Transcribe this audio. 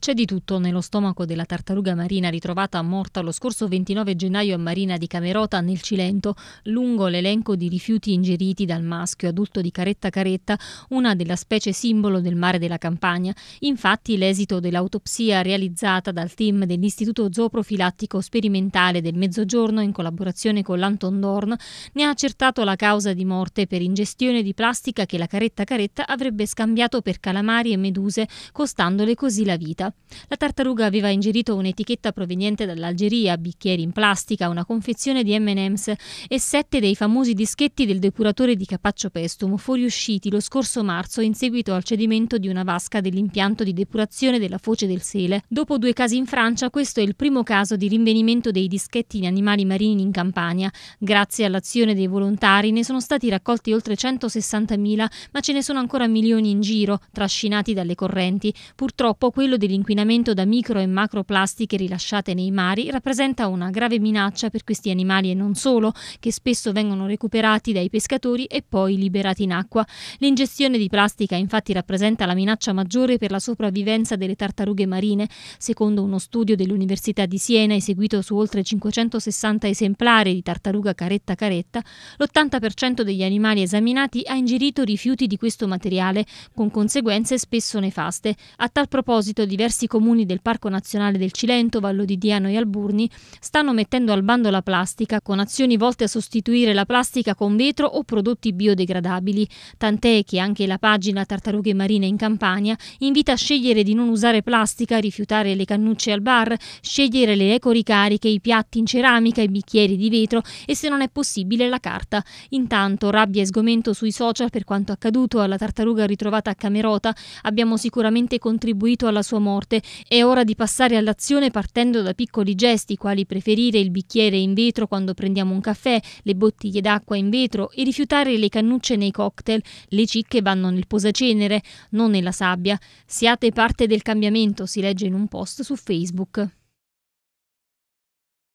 C'è di tutto nello stomaco della tartaruga marina ritrovata morta lo scorso 29 gennaio a Marina di Camerota nel Cilento, lungo l'elenco di rifiuti ingeriti dal maschio adulto di Caretta Caretta, una della specie simbolo del mare della Campania. Infatti l'esito dell'autopsia realizzata dal team dell'Istituto Zooprofilattico Sperimentale del Mezzogiorno in collaborazione con l'Anton Dorn ne ha accertato la causa di morte per ingestione di plastica che la Caretta Caretta avrebbe scambiato per calamari e meduse, costandole così la vita. La tartaruga aveva ingerito un'etichetta proveniente dall'Algeria, bicchieri in plastica, una confezione di M&M's e sette dei famosi dischetti del depuratore di Capaccio Pestum fuoriusciti lo scorso marzo in seguito al cedimento di una vasca dell'impianto di depurazione della foce del Sele. Dopo due casi in Francia, questo è il primo caso di rinvenimento dei dischetti in animali marini in Campania. Grazie all'azione dei volontari ne sono stati raccolti oltre 160.000, ma ce ne sono ancora milioni in giro, trascinati dalle correnti. Purtroppo quello dell'inquinamento l'inquinamento da micro e macroplastiche rilasciate nei mari rappresenta una grave minaccia per questi animali e non solo, che spesso vengono recuperati dai pescatori e poi liberati in acqua. L'ingestione di plastica infatti rappresenta la minaccia maggiore per la sopravvivenza delle tartarughe marine. Secondo uno studio dell'Università di Siena eseguito su oltre 560 esemplari di tartaruga caretta caretta, l'80% degli animali esaminati ha ingerito rifiuti di questo materiale, con conseguenze spesso nefaste. A tal proposito diversi diversi comuni del Parco Nazionale del Cilento, Vallo di Diano e Alburni stanno mettendo al bando la plastica con azioni volte a sostituire la plastica con vetro o prodotti biodegradabili, tant'è che anche la pagina Tartarughe Marine in Campania invita a scegliere di non usare plastica, rifiutare le cannucce al bar, scegliere le ecoricariche, i piatti in ceramica, i bicchieri di vetro e se non è possibile la carta. Intanto rabbia e sgomento sui social per quanto accaduto alla tartaruga ritrovata a Camerota, abbiamo sicuramente contribuito alla sua morte morte. È ora di passare all'azione partendo da piccoli gesti, quali preferire il bicchiere in vetro quando prendiamo un caffè, le bottiglie d'acqua in vetro e rifiutare le cannucce nei cocktail. Le cicche vanno nel posacenere, non nella sabbia. Siate parte del cambiamento, si legge in un post su Facebook.